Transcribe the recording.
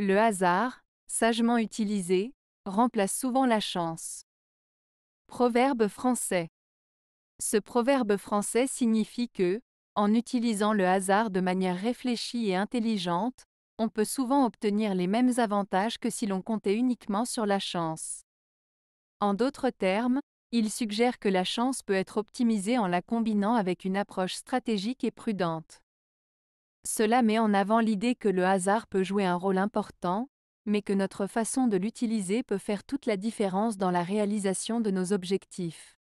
Le hasard, sagement utilisé, remplace souvent la chance. Proverbe français. Ce proverbe français signifie que, en utilisant le hasard de manière réfléchie et intelligente, on peut souvent obtenir les mêmes avantages que si l'on comptait uniquement sur la chance. En d'autres termes, il suggère que la chance peut être optimisée en la combinant avec une approche stratégique et prudente. Cela met en avant l'idée que le hasard peut jouer un rôle important, mais que notre façon de l'utiliser peut faire toute la différence dans la réalisation de nos objectifs.